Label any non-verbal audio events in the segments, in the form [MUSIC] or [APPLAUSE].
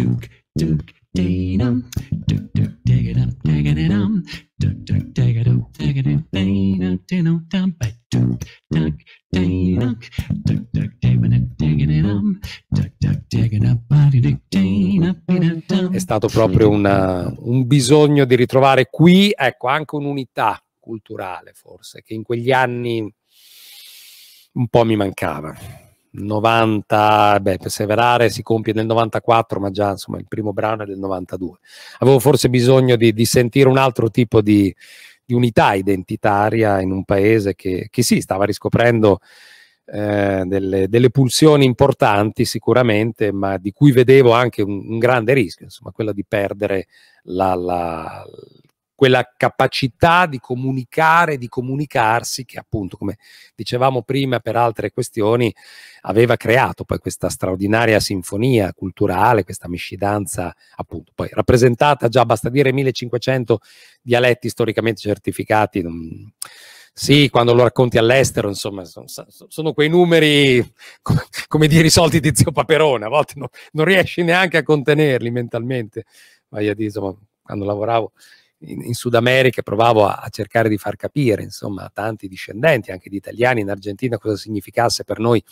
duke, duke, dana, duke, duke, digadum, digadum, duke, duke, digadum, digadum, dana, dana, dum, by duke, duke, dana, duke, duke, digadum, digadum, duke, duke, digadum, body, duke, dana, dana, dum. È stato proprio una, un bisogno di ritrovare qui, ecco, anche un'unità culturale forse, che in quegli anni un po' mi mancava. 90, beh, Perseverare si compie nel 94, ma già insomma il primo brano è del 92. Avevo forse bisogno di, di sentire un altro tipo di, di, unità identitaria in un paese che, che sì, stava riscoprendo eh, delle, delle, pulsioni importanti sicuramente, ma di cui vedevo anche un, un grande rischio, insomma, quello di perdere la, la, quella capacità di comunicare, di comunicarsi che appunto, come dicevamo prima per altre questioni, aveva creato poi questa straordinaria sinfonia culturale, questa miscidanza appunto, poi rappresentata già, basta dire, 1500 dialetti storicamente certificati. Mm, sì, quando lo racconti all'estero, insomma, sono, sono, quei numeri, come dire, i soldi di zio Paperone, a volte non, non riesci neanche a contenerli mentalmente. Ma io, insomma, quando lavoravo in, in Sud America provavo a, a, cercare di far capire, insomma, a tanti discendenti, anche di italiani in Argentina, cosa significasse per noi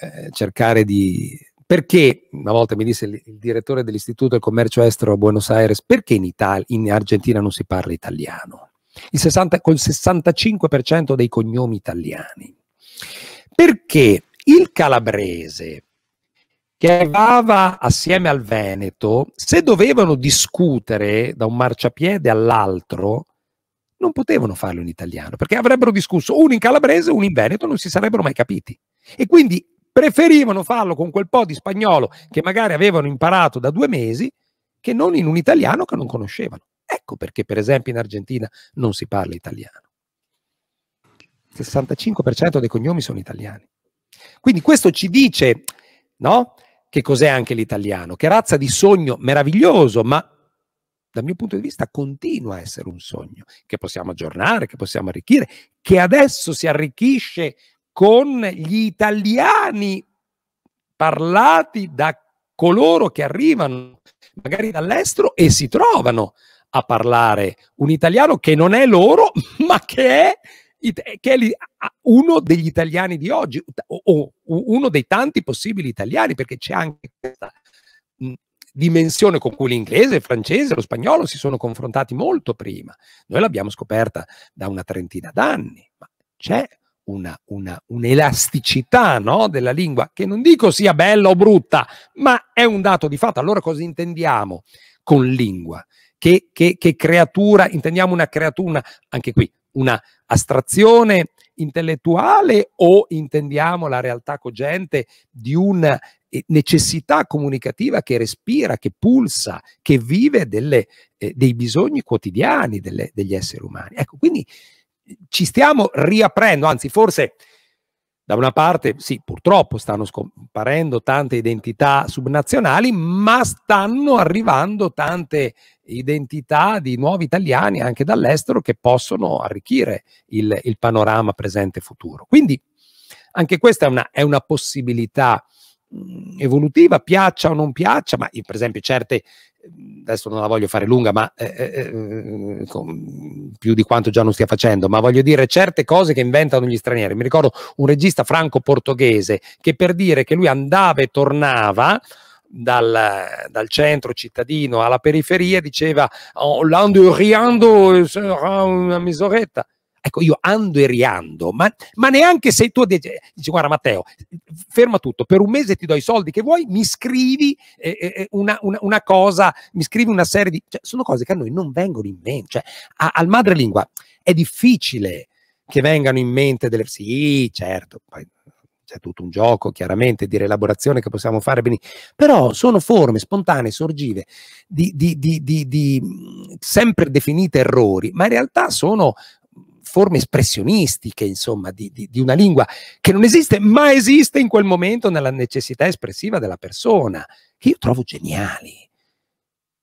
eh, cercare di... Perché, una volta mi disse il, il direttore dell'Istituto del Commercio Estero a Buenos Aires, perché in, Italia, in Argentina non si parla italiano? Il 60, col 65% dei cognomi italiani. Perché il calabrese, che arrivava assieme al Veneto, se dovevano discutere da un marciapiede all'altro, non potevano farlo in italiano, perché avrebbero discusso uno in calabrese, uno in veneto, non si sarebbero mai capiti. E quindi preferivano farlo con quel po' di spagnolo che magari avevano imparato da due mesi, che non in un italiano che non conoscevano. Ecco perché, per esempio, in Argentina non si parla italiano. Il 65% dei cognomi sono italiani. Quindi questo ci dice, no? che cos'è anche l'italiano, che razza di sogno meraviglioso, ma dal mio punto di vista continua a essere un sogno che possiamo aggiornare, che possiamo arricchire, che adesso si arricchisce con gli italiani parlati da coloro che arrivano magari dall'estero e si trovano a parlare un italiano che non è loro, [LAUGHS] ma che è che è uno degli italiani di oggi, o, uno dei tanti possibili italiani, perché c'è anche questa dimensione con cui l'inglese, il francese, lo spagnolo si sono confrontati molto prima. Noi l'abbiamo scoperta da una trentina d'anni, ma c'è una, una, un'elasticità no, della lingua che non dico sia bella o brutta, ma è un dato di fatto. Allora cosa intendiamo con lingua? Che, che, che creatura, intendiamo una creatura, anche qui una astrazione intellettuale o intendiamo la realtà cogente di una eh, necessità comunicativa che respira, che pulsa, che vive delle, eh, dei bisogni quotidiani delle, degli esseri umani. Ecco, quindi ci stiamo riaprendo, anzi forse da una parte, sì, purtroppo stanno scomparendo tante identità subnazionali, ma stanno arrivando tante identità di nuovi italiani anche dall'estero che possono arricchire il, il panorama presente e futuro. Quindi anche questa è una, è una possibilità mm, evolutiva, piaccia o non piaccia, ma per esempio certe adesso non la voglio fare lunga, ma eh, eh, eh mm, con, più di quanto già non stia facendo, ma voglio dire certe cose che inventano gli stranieri. Mi ricordo un regista franco-portoghese che per dire che lui andava e tornava dal, dal centro cittadino alla periferia diceva oh, l'ando riando sarà una misoretta. Ecco, io ando e riando, ma, ma neanche se tu dici, dici, guarda Matteo, ferma tutto, per un mese ti do i soldi che vuoi, mi scrivi eh, eh, eh una, una, una, cosa, mi scrivi una serie di... Cioè, sono cose che a noi non vengono in mente, cioè, a, al madrelingua è difficile che vengano in mente delle... Sì, certo, poi c'è tutto un gioco chiaramente di rielaborazione che possiamo fare benissimo, però sono forme spontanee, sorgive, di, di, di, sempre definite errori, ma in realtà sono forme espressionistiche, insomma, di, di, di, una lingua che non esiste, ma esiste in quel momento nella necessità espressiva della persona, che io trovo geniali.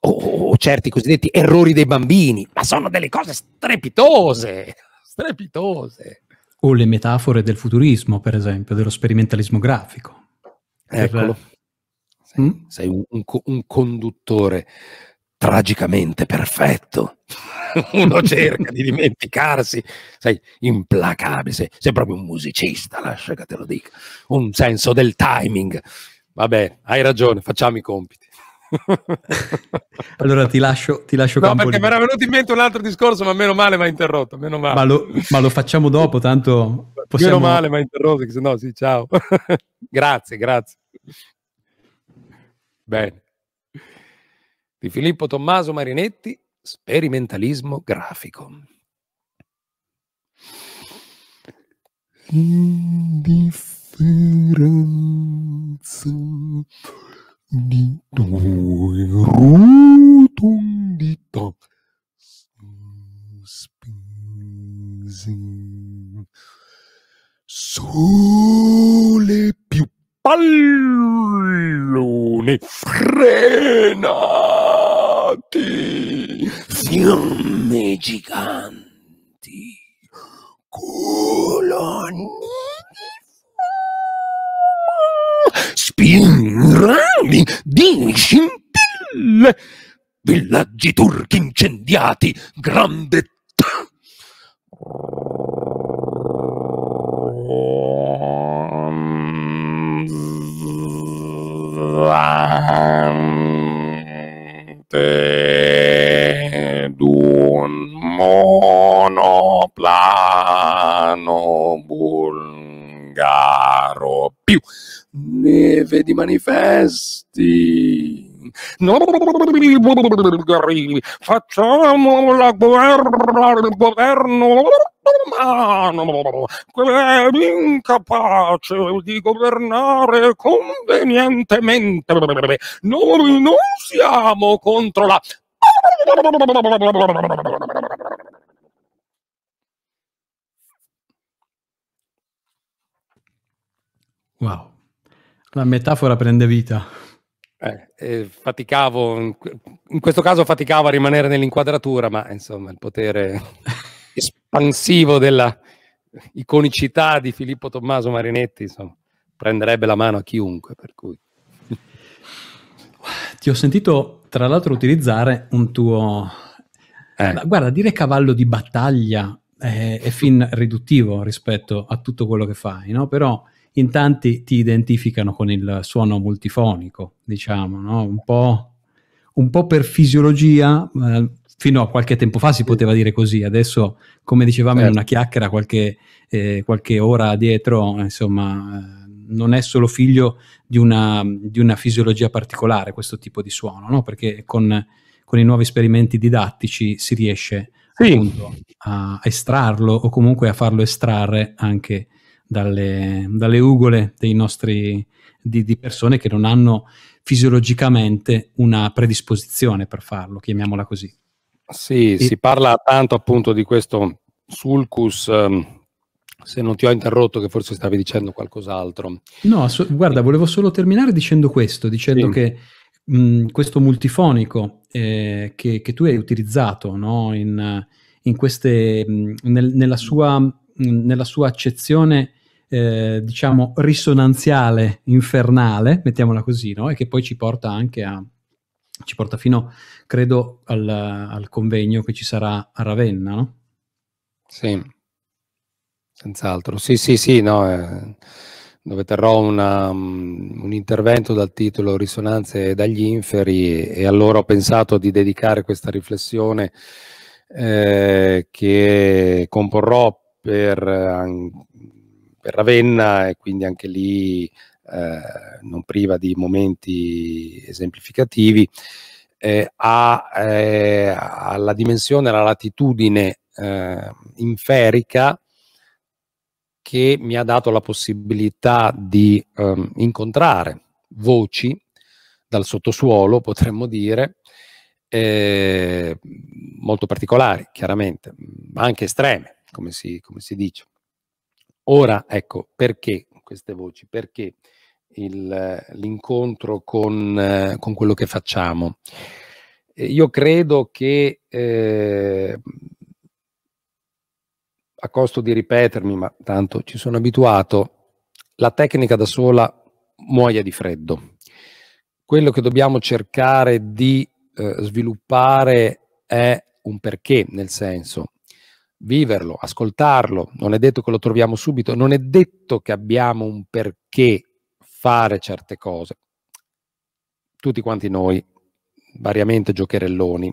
O, o certi cosiddetti errori dei bambini, ma sono delle cose strepitose, [LAUGHS] strepitose. O le metafore del futurismo, per esempio, dello sperimentalismo grafico. Eccolo. Sei, mm? sei un, un, un conduttore tragicamente perfetto. [LAUGHS] uno cerca di dimenticarsi, sei implacabile, sei, sei proprio un musicista, lascia che te lo dica, un senso del timing. Vabbè, hai ragione, facciamo i compiti. [LAUGHS] allora ti lascio, ti lascio no, perché mi era venuto in mente un altro discorso, ma meno male mi ha interrotto. Meno male. Ma, lo, ma lo facciamo dopo, tanto possiamo... Meno male mi ha interrotto, se no sì, ciao. [LAUGHS] grazie, grazie. Bene. Di Filippo Tommaso Marinetti Sperimentalismo grafico. Indifferenza di due rotondità sospese sole più pallone frena fiamme giganti, colonne di fumo, spirali di scintille, villaggi turchi incendiati, grande Wow parte d'un monoplano bulgaro più neve di manifesti facciamo la guerra al governo romano, quell'incapace di governare convenientemente. Noi non siamo contro la... Wow, la metafora prende vita. Eh, eh, faticavo, in questo caso faticavo a rimanere nell'inquadratura, ma insomma il potere espansivo della iconicità di Filippo Tommaso Marinetti, insomma, prenderebbe la mano a chiunque. Per cui. [LAUGHS] Ti ho sentito tra l'altro utilizzare un tuo... Eh. Guarda, dire cavallo di battaglia è, eh, è, fin riduttivo rispetto a tutto quello che fai, no? Però in tanti ti identificano con il suono multifonico, diciamo, no? un, po', un po', per fisiologia, eh, fino a qualche tempo fa si poteva dire così, adesso come dicevamo certo. in una chiacchiera qualche, eh, qualche, ora dietro, insomma, eh, non è solo figlio di una, di una fisiologia particolare questo tipo di suono, no? perché con, con, i nuovi esperimenti didattici si riesce sì. appunto, a estrarlo o comunque a farlo estrarre anche dalle, dalle ugole dei nostri, di, di persone che non hanno fisiologicamente una predisposizione per farlo, chiamiamola così. Sì, e... si parla tanto appunto di questo sulcus. Um, se non ti ho interrotto, che forse stavi dicendo qualcos'altro. No, so, guarda, volevo solo terminare dicendo questo, dicendo sì. che mh, questo multifonico eh, che, che, tu hai utilizzato no, in, in queste, mh, nel, nella, sua, mh, nella, sua, accezione eh, diciamo, risonanziale infernale, mettiamola così, no? e che poi ci porta anche a, ci porta fino credo al, al convegno che ci sarà a Ravenna, no? Sì, senz'altro. Sì, sì, sì, no, eh, dove terrò una, mm, un intervento dal titolo Risonanze dagli inferi e allora ho pensato di dedicare questa riflessione eh, che comporrò per, per, Ravenna e quindi anche lì eh, non priva di momenti esemplificativi eh, ha, eh, alla dimensione, alla latitudine eh, inferica che mi ha dato la possibilità di ehm, incontrare voci dal sottosuolo, potremmo dire, eh, molto particolari, chiaramente, ma anche estreme, come si, come si dice. Ora, ecco, perché queste voci? Perché l'incontro con, eh, con, quello che facciamo. Io credo che, eh, a costo di ripetermi, ma tanto ci sono abituato, la tecnica da sola muoia di freddo. Quello che dobbiamo cercare di eh, sviluppare è un perché, nel senso viverlo, ascoltarlo, non è detto che lo troviamo subito, non è detto che abbiamo un perché fare certe cose. Tutti quanti noi, variamente giocherelloni,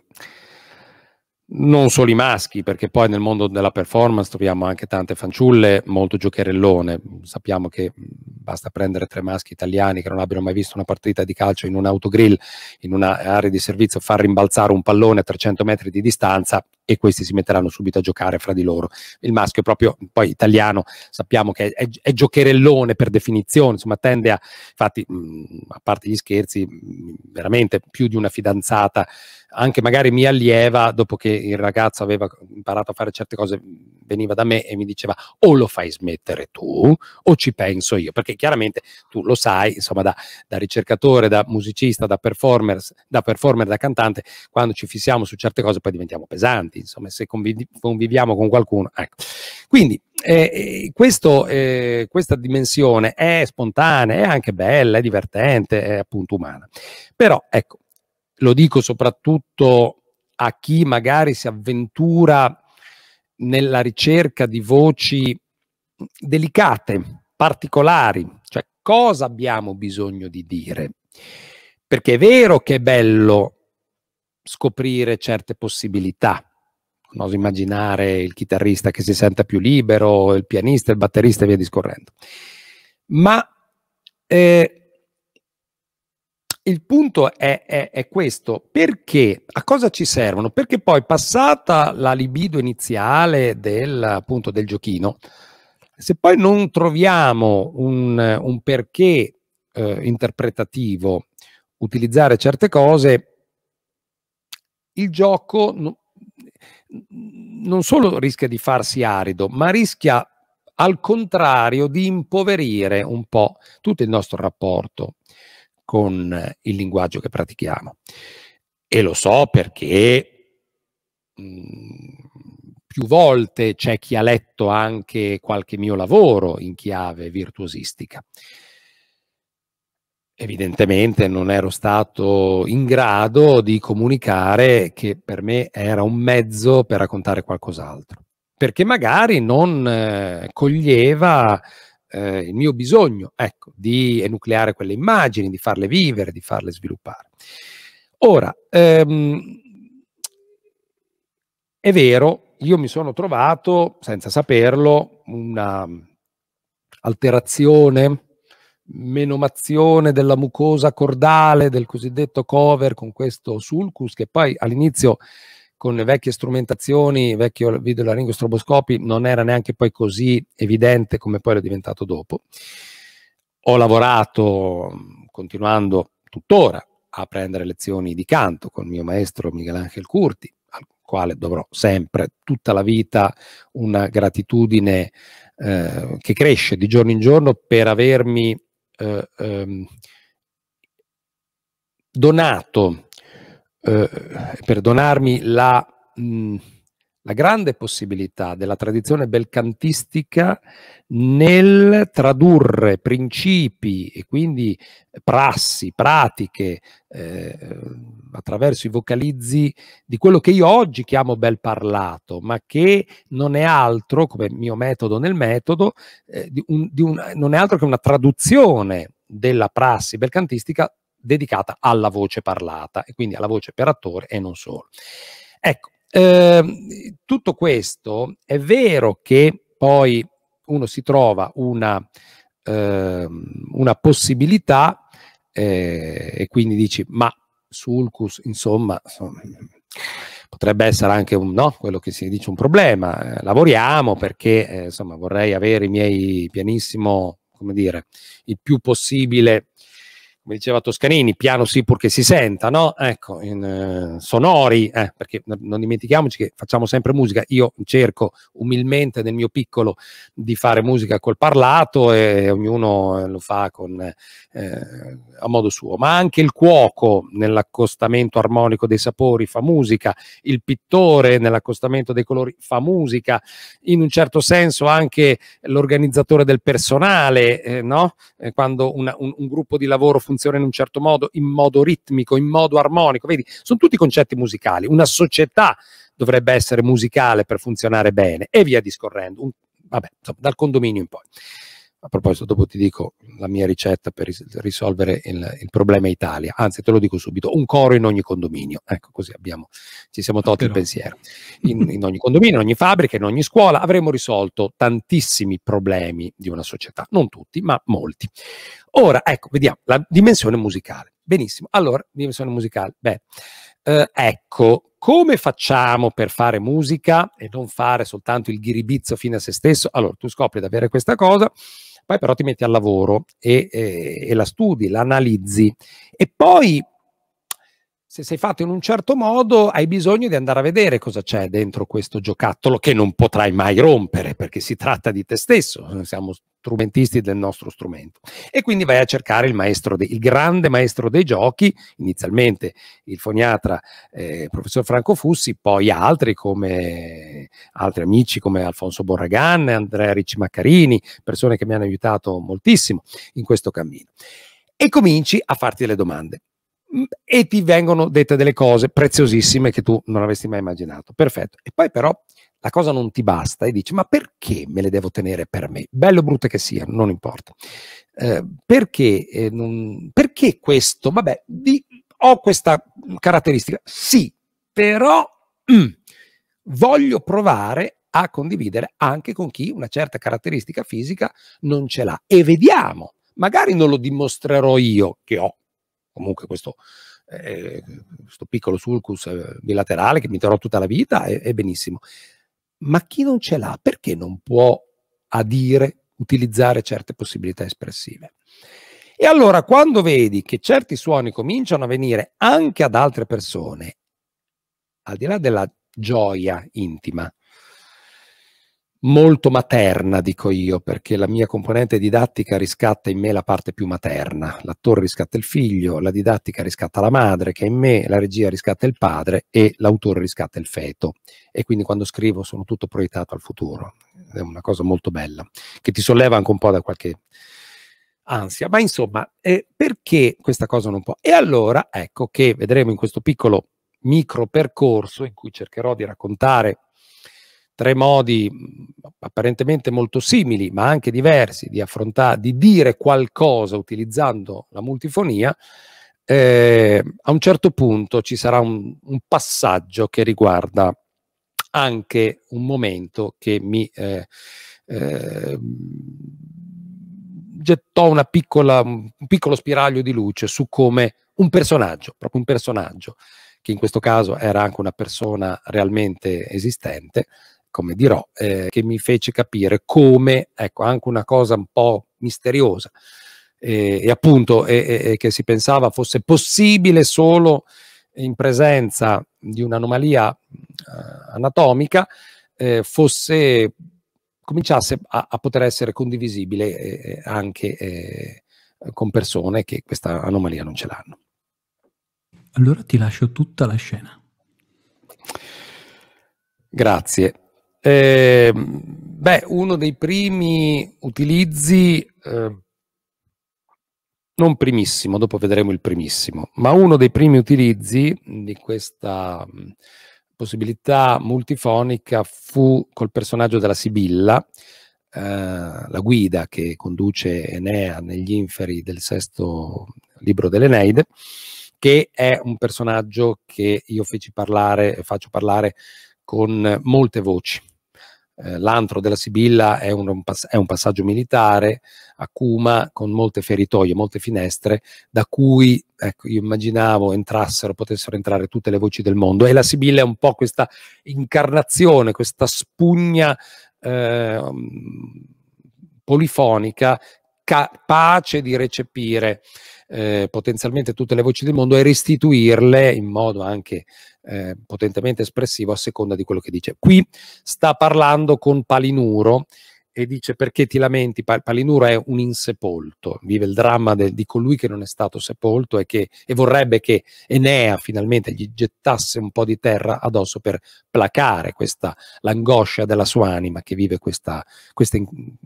non solo i maschi, perché poi nel mondo della performance troviamo anche tante fanciulle, molto giocherellone. Sappiamo che basta prendere tre maschi italiani che non abbiano mai visto una partita di calcio in un autogrill, in un'area di servizio, far rimbalzare un pallone a 300 metri di distanza e questi si metteranno subito a giocare fra di loro. Il maschio è proprio, poi italiano, sappiamo che è, è, giocherellone per definizione, insomma tende a, infatti, mh, mm, a parte gli scherzi, mh, mm, veramente più di una fidanzata anche magari mi allieva, dopo che il ragazzo aveva imparato a fare certe cose, veniva da me e mi diceva o lo fai smettere tu o ci penso io, perché chiaramente tu lo sai, insomma, da, da ricercatore, da musicista, da performer, da performer, da cantante, quando ci fissiamo su certe cose poi diventiamo pesanti, insomma, se conviviamo con qualcuno. Ecco. Quindi eh, eh, questo, eh, questa dimensione è spontanea, è anche bella, è divertente, è appunto umana. Però ecco, lo dico soprattutto a chi magari si avventura nella ricerca di voci delicate, particolari, cioè cosa abbiamo bisogno di dire. Perché è vero che è bello scoprire certe possibilità. Non oso immaginare il chitarrista che si senta più libero, il pianista, il batterista e via discorrendo. Ma eh, il punto è, è, è, questo, perché a cosa ci servono? Perché poi passata la libido iniziale del, appunto, del giochino, se poi non troviamo un, un perché eh, interpretativo utilizzare certe cose, il gioco no, non solo rischia di farsi arido, ma rischia al contrario di impoverire un po' tutto il nostro rapporto con il linguaggio che pratichiamo. E lo so perché mh, mhmm, più volte c'è chi ha letto anche qualche mio lavoro in chiave virtuosistica. Evidentemente non ero stato in grado di comunicare che per me era un mezzo per raccontare qualcos'altro, perché magari non eh, coglieva eh, il mio bisogno ecco, di enucleare quelle immagini, di farle vivere, di farle sviluppare. Ora, ehm, è vero, io mi sono trovato, senza saperlo, una alterazione, menomazione della mucosa cordale, del cosiddetto cover con questo sulcus, che poi all'inizio con le vecchie strumentazioni, vecchio video laringo stroboscopi, non era neanche poi così evidente come poi era diventato dopo. Ho lavorato, continuando tuttora, a prendere lezioni di canto con il mio maestro Miguel Angel Curti, al quale dovrò sempre, tutta la vita, una gratitudine eh, che cresce di giorno in giorno per avermi eh, ehm, donato eh, perdonarmi, la, mh, mm, la grande possibilità della tradizione belcantistica nel tradurre principi e quindi prassi, pratiche, eh, attraverso i vocalizzi di quello che io oggi chiamo bel parlato, ma che non è altro, come mio metodo nel metodo, eh, di un, di un, non è altro che una traduzione della prassi belcantistica dedicata alla voce parlata e quindi alla voce per attore e non solo. Ecco, eh, tutto questo è vero che poi uno si trova una, eh, una possibilità eh, e quindi dici ma sulcus insomma potrebbe essere anche un, no, quello che si dice un problema eh, lavoriamo perché eh, insomma vorrei avere i miei pianissimo come dire il più possibile come diceva Toscanini, piano sì purché si senta, no? Ecco, in, eh, sonori, eh, perché non dimentichiamoci che facciamo sempre musica. Io cerco umilmente nel mio piccolo di fare musica col parlato e ognuno eh, lo fa con, eh, a modo suo, ma anche il cuoco nell'accostamento armonico dei sapori fa musica, il pittore nell'accostamento dei colori fa musica, in un certo senso anche l'organizzatore del personale, eh, no? Eh, quando una, un, un, gruppo di lavoro funziona funziona in un certo modo, in modo ritmico, in modo armonico, vedi, sono tutti concetti musicali, una società dovrebbe essere musicale per funzionare bene e via discorrendo, un, vabbè, insomma, dal condominio in poi. A proposito, dopo ti dico la mia ricetta per risolvere il, il, problema Italia. Anzi, te lo dico subito: un coro in ogni condominio. Ecco, così abbiamo, ci siamo tolti Però. il pensiero. In, in ogni condominio, in ogni fabbrica, in ogni scuola avremo risolto tantissimi problemi di una società. Non tutti, ma molti. Ora, ecco, vediamo la dimensione musicale. Benissimo. Allora, dimensione musicale. Beh, eh, ecco, come facciamo per fare musica e non fare soltanto il ghiribizzo fine a se stesso? Allora, tu scopri di avere questa cosa, poi però ti metti al lavoro e, e, eh, e la studi, l'analizzi e poi se sei fatto in un certo modo, hai bisogno di andare a vedere cosa c'è dentro questo giocattolo che non potrai mai rompere perché si tratta di te stesso, eh, siamo strumentisti del nostro strumento. E quindi vai a cercare il maestro, de- il grande maestro dei giochi, inizialmente il foniatra eh, professor Franco Fussi, poi altri come altri amici come Alfonso Borragan, Andrea Ricci Maccarini, persone che mi hanno aiutato moltissimo in questo cammino. E cominci a farti le domande Mm, e ti vengono dette delle cose preziosissime che tu non avresti mai immaginato. Perfetto. E poi però la cosa non ti basta e dici ma perché me le devo tenere per me? Bello o brutte che siano, non importa. Eh, perché, eh, non, perché, questo? Vabbè, di, ho questa caratteristica. Sì, però mm, voglio provare a condividere anche con chi una certa caratteristica fisica non ce l'ha. E vediamo, magari non lo dimostrerò io che ho comunque questo, eh, questo piccolo sulcus eh, bilaterale che mi terrò tutta la vita, è, è benissimo. Ma chi non ce l'ha, perché non può adire, utilizzare certe possibilità espressive? E allora quando vedi che certi suoni cominciano a venire anche ad altre persone, al di là della gioia intima, molto materna, dico io, perché la mia componente didattica riscatta in me la parte più materna. L'attore riscatta il figlio, la didattica riscatta la madre che è in me, la regia riscatta il padre e l'autore riscatta il feto. E quindi quando scrivo sono tutto proiettato al futuro. È una cosa molto bella, che ti solleva anche un po' da qualche ansia. Ma insomma, eh, perché questa cosa non può? E allora ecco che vedremo in questo piccolo micro percorso in cui cercherò di raccontare tre modi mm, apparentemente molto simili, ma anche diversi, di affrontare, di dire qualcosa utilizzando la multifonia, eh, a un certo punto ci sarà un, un, passaggio che riguarda anche un momento che mi eh, eh, gettò piccola, un piccolo spiraglio di luce su come un personaggio, proprio un personaggio, che in questo caso era anche una persona realmente esistente, come dirò, eh, che mi fece capire come, ecco, anche una cosa un po' misteriosa, eh, e appunto eh, che si pensava fosse possibile solo in presenza di un'anomalia eh, anatomica, eh, fosse, cominciasse a, a, poter essere condivisibile eh, anche con persone che questa anomalia non ce l'hanno. Allora ti lascio tutta la scena. Grazie. Eh, beh, uno dei primi utilizzi, eh, non primissimo, dopo vedremo il primissimo, ma uno dei primi utilizzi di questa possibilità multifonica fu col personaggio della Sibilla, eh, la guida che conduce Enea negli inferi del sesto libro dell'Eneide, che è un personaggio che io feci parlare, faccio parlare con molte voci, eh, l'antro della Sibilla è un, un pass- è un, passaggio militare a Cuma con molte feritoie, molte finestre, da cui ecco, io immaginavo entrassero, potessero entrare tutte le voci del mondo. E la Sibilla è un po' questa incarnazione, questa spugna eh, polifonica capace di recepire eh, potenzialmente tutte le voci del mondo e restituirle in modo anche eh, potentemente espressivo a seconda di quello che dice. Qui sta parlando con Palinuro e dice perché ti lamenti, Palinuro è un insepolto, vive il dramma del, di colui che non è stato sepolto e, che, e vorrebbe che Enea finalmente gli gettasse un po' di terra addosso per placare questa, l'angoscia della sua anima che vive questa, questa,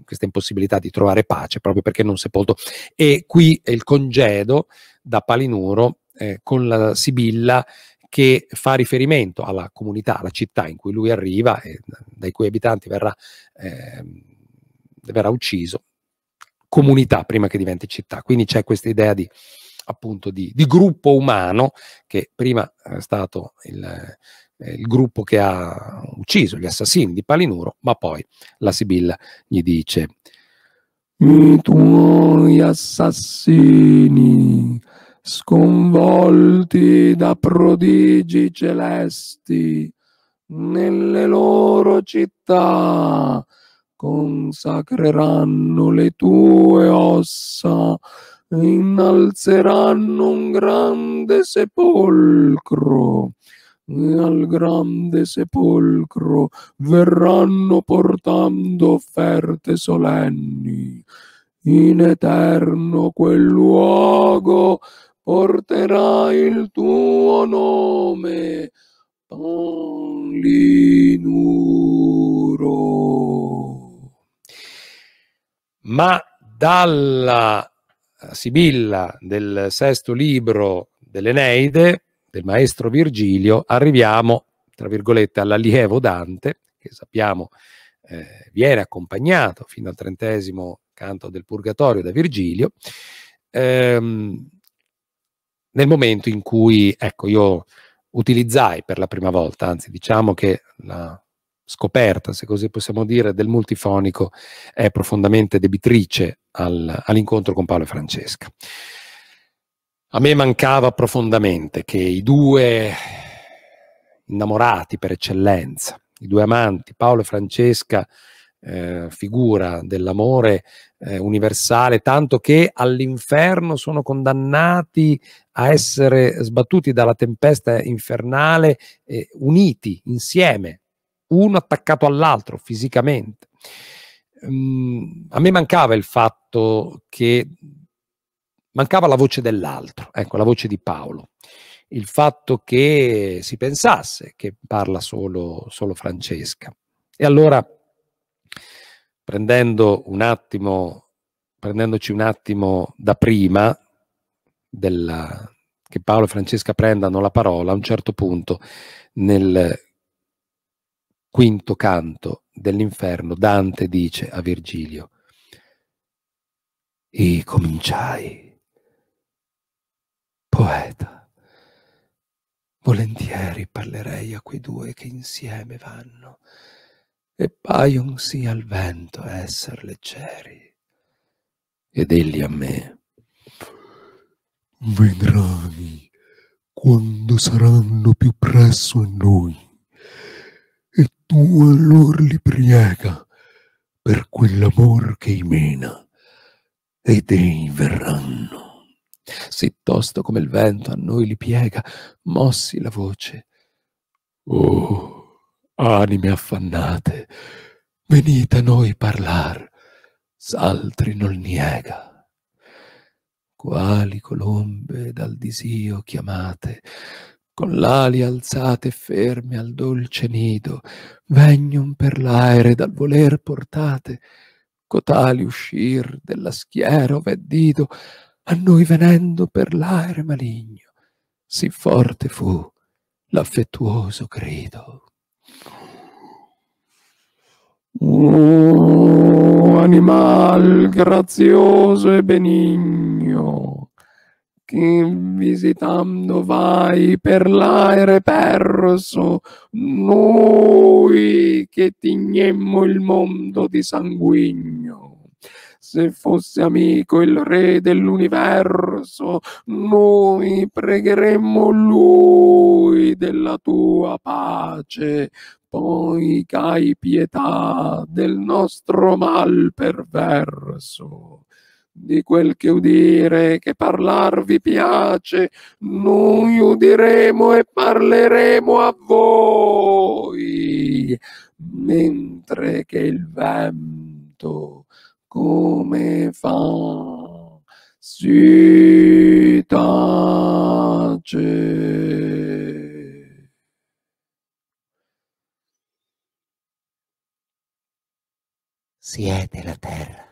questa impossibilità di trovare pace proprio perché non sepolto. E qui è il congedo da Palinuro eh, con la Sibilla che fa riferimento alla comunità, alla città in cui lui arriva e dai cui abitanti verrà eh, verrà ucciso, comunità prima che diventi città. Quindi c'è questa idea di appunto di, di, gruppo umano che prima eh, è stato il, eh, il, gruppo che ha ucciso gli assassini di Palinuro, ma poi la Sibilla gli dice i tuoi assassini sconvolti da prodigi celesti nelle loro città consacreranno le tue ossa, innalzeranno un grande sepolcro. E al grande sepolcro verranno portando offerte solenni. In eterno quel luogo porterà il tuo nome. Palinuro ma dalla Sibilla del sesto libro dell'Eneide, del maestro Virgilio, arriviamo, tra virgolette, all'allievo Dante, che sappiamo eh, viene accompagnato fino al trentesimo canto del Purgatorio da Virgilio, ehm, nel momento in cui, ecco, io utilizzai per la prima volta, anzi diciamo che la scoperta, se così possiamo dire, del multifonico è profondamente debitrice al, all'incontro con Paolo e Francesca. A me mancava profondamente che i due innamorati per eccellenza, i due amanti, Paolo e Francesca, eh, figura dell'amore eh, universale, tanto che all'inferno sono condannati a essere sbattuti dalla tempesta infernale, eh, uniti insieme uno attaccato all'altro fisicamente. Mm, a me mancava il fatto che mancava la voce dell'altro, ecco la voce di Paolo, il fatto che si pensasse che parla solo, solo Francesca. E allora, prendendo un attimo, prendendoci un attimo da prima della, che Paolo e Francesca prendano la parola, a un certo punto nel quinto canto dell'inferno, Dante dice a Virgilio, e cominciai, poeta, volentieri parlerei a quei due che insieme vanno, e paion sì al vento esser leggeri. Ed egli a me, vedrai quando saranno più presso a noi tu allor li priega per quell'amor che i mena ed ei verranno. Sì tosto come il vento a noi li piega, mossi la voce. Oh, anime affannate, venite a noi parlar, s'altri non niega. Quali colombe dal disio chiamate, con l'ali alzate e ferme al dolce nido, vegnon per l'aere dal voler portate, cotali uscir della schiera ove dido, a noi venendo per l'aere maligno, sì forte fu l'affettuoso grido. Oh, animal grazioso e benigno, che visitando vai per l'aere perso, noi che tignemmo il mondo di sanguigno. Se fosse amico il re dell'universo, noi pregheremmo lui della tua pace. Poi hai pietà del nostro mal perverso di quel che udire, che parlar vi piace, noi udiremo e parleremo a voi, mentre che il vento come fa si tace. Siete la terra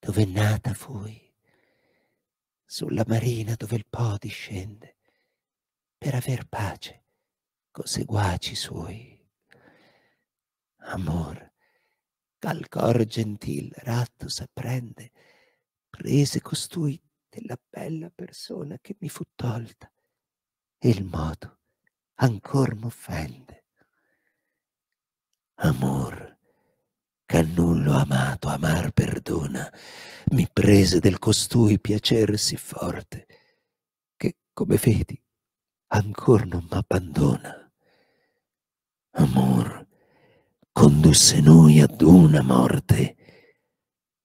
dove nata fui, sulla marina dove il Po discende, per aver pace con seguaci suoi. Amor, cal cor gentil ratto s'apprende, prese costui della bella persona che mi fu tolta, e il modo ancor m'offende. Amor, nullo amato, amar perdona, mi prese del costui piacer sì forte, che, come vedi, ancor non m'abbandona. Amor, condusse noi ad una morte,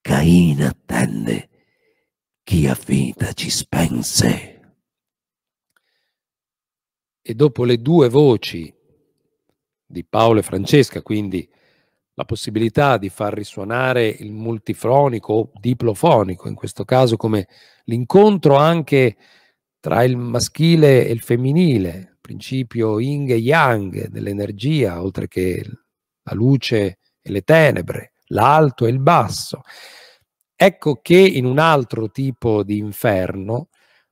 Caina attende, chi a vita ci spense. E dopo le due voci di Paolo e Francesca, quindi la possibilità di far risuonare il multifronico o diplofonico, in questo caso come l'incontro anche tra il maschile e il femminile, principio yin e yang dell'energia, oltre che la luce e le tenebre, l'alto e il basso. Ecco che in un altro tipo di inferno,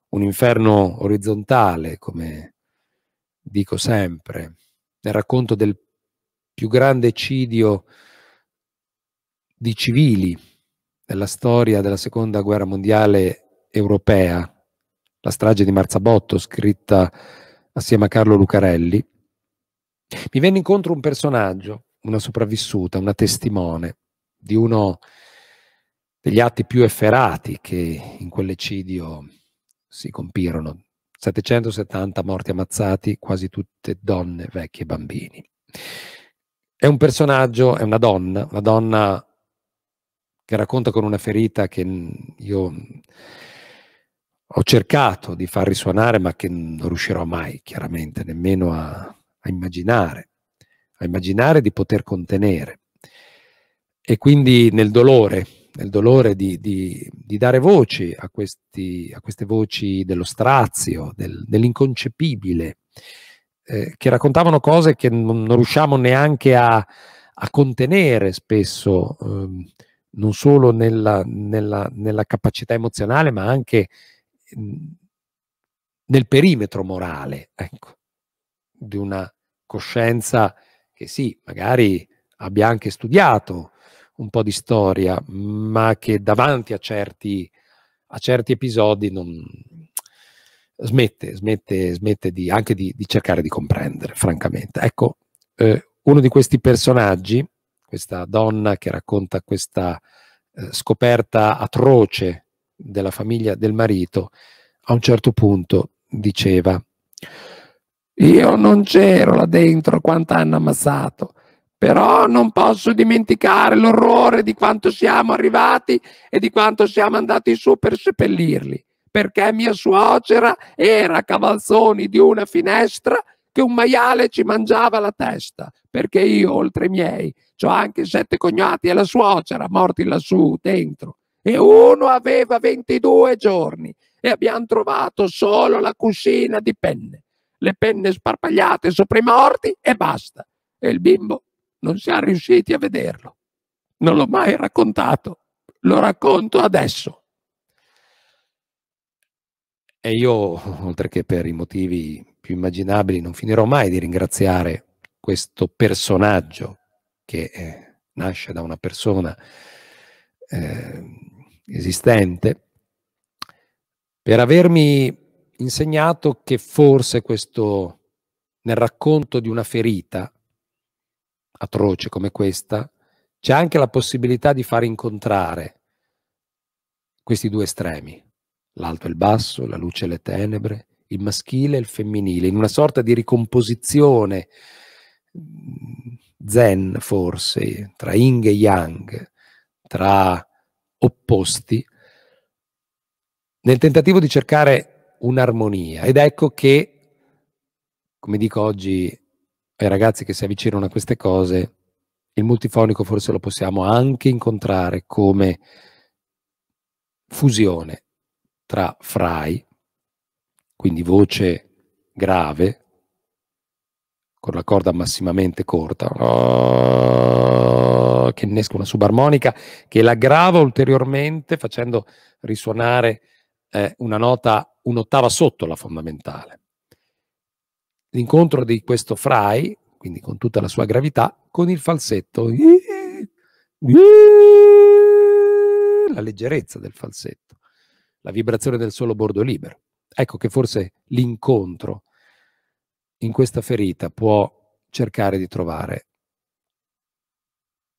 un inferno orizzontale, come dico sempre, nel racconto del più grande eccidio di civili della storia della seconda guerra mondiale europea, la strage di Marzabotto, scritta assieme a Carlo Lucarelli, mi venne incontro un personaggio, una sopravvissuta, una testimone di uno degli atti più efferati che in quell'ecidio si compirono. 770 morti ammazzati, quasi tutte donne, vecchie e bambini. È un personaggio, è una donna, una donna che racconta con una ferita che io ho cercato di far risuonare, ma che non riuscirò mai, chiaramente, nemmeno a, a immaginare, a immaginare di poter contenere. E quindi nel dolore, nel dolore di, di, di dare voce a, questi, a, queste voci dello strazio, del, dell'inconcepibile, eh, che raccontavano cose che non, non riusciamo neanche a, a contenere spesso, eh, non solo nella, nella, nella, capacità emozionale, ma anche mm, nel perimetro morale, ecco, di una coscienza che sì, magari abbia anche studiato un po' di storia, ma che davanti a certi, a certi episodi non, smette, smette, smette di, anche di, di, cercare di comprendere, francamente. Ecco, eh, uno di questi personaggi, questa donna che racconta questa eh, scoperta atroce della famiglia del marito, a un certo punto diceva, io non c'ero là dentro quanto hanno ammassato, però non posso dimenticare l'orrore di quanto siamo arrivati e di quanto siamo andati su per seppellirli perché mia suocera era cavalzoni di una finestra che un maiale ci mangiava la testa, perché io, oltre i miei, ho anche sette cognati e la suocera morti lassù dentro. E uno aveva 22 giorni e abbiamo trovato solo la cuscina di penne, le penne sparpagliate sopra i morti e basta. E il bimbo non siamo riusciti a vederlo. Non l'ho mai raccontato, lo racconto adesso. E io, [LAUGHS] oltre che per i motivi più immaginabili, non finirò mai di ringraziare questo personaggio che eh, nasce da una persona eh, esistente, per avermi insegnato che forse questo, nel racconto di una ferita atroce come questa, c'è anche la possibilità di far incontrare questi due estremi, l'alto e il basso, la luce e le tenebre, il maschile e il femminile, in una sorta di ricomposizione mm, zen forse, tra yin e yang, tra opposti, nel tentativo di cercare un'armonia. Ed ecco che, come dico oggi ai ragazzi che si avvicinano a queste cose, il multifonico forse lo possiamo anche incontrare come fusione tra frai, quindi voce grave, con la corda massimamente corta, oh, che innesca una subarmonica che l'aggrava ulteriormente facendo risuonare eh, una nota un'ottava sotto la fondamentale. L'incontro di questo frai, quindi con tutta la sua gravità, con il falsetto, la leggerezza del falsetto la vibrazione del solo bordo libero. Ecco che forse l'incontro in questa ferita può cercare di trovare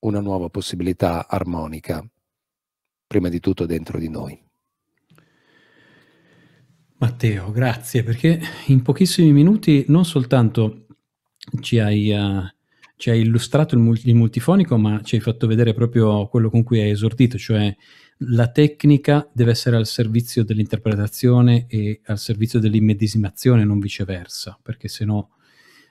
una nuova possibilità armonica, prima di tutto dentro di noi. Matteo, grazie perché in pochissimi minuti non soltanto ci hai, uh, ci hai illustrato il, il multifonico, ma ci hai fatto vedere proprio quello con cui hai esordito, cioè la tecnica deve essere al servizio dell'interpretazione e al servizio dell'immedesimazione, non viceversa, perché se no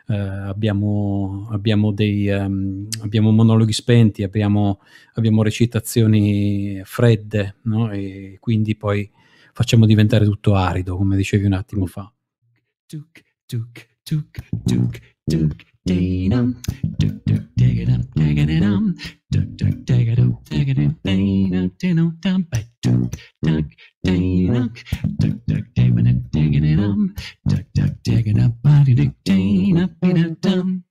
eh, abbiamo, abbiamo, dei, um, abbiamo monologhi spenti, abbiamo, abbiamo recitazioni fredde, no? e quindi poi facciamo diventare tutto arido, come dicevi un attimo fa. Tuk, tuk, tuk, tuk, tuk. dum duck duck dagadum dagadum duck duck dagadum dagadum dana dano dum ba duck duck dana duck duck dagadum dagadum duck duck dagadum body duck dana dana dum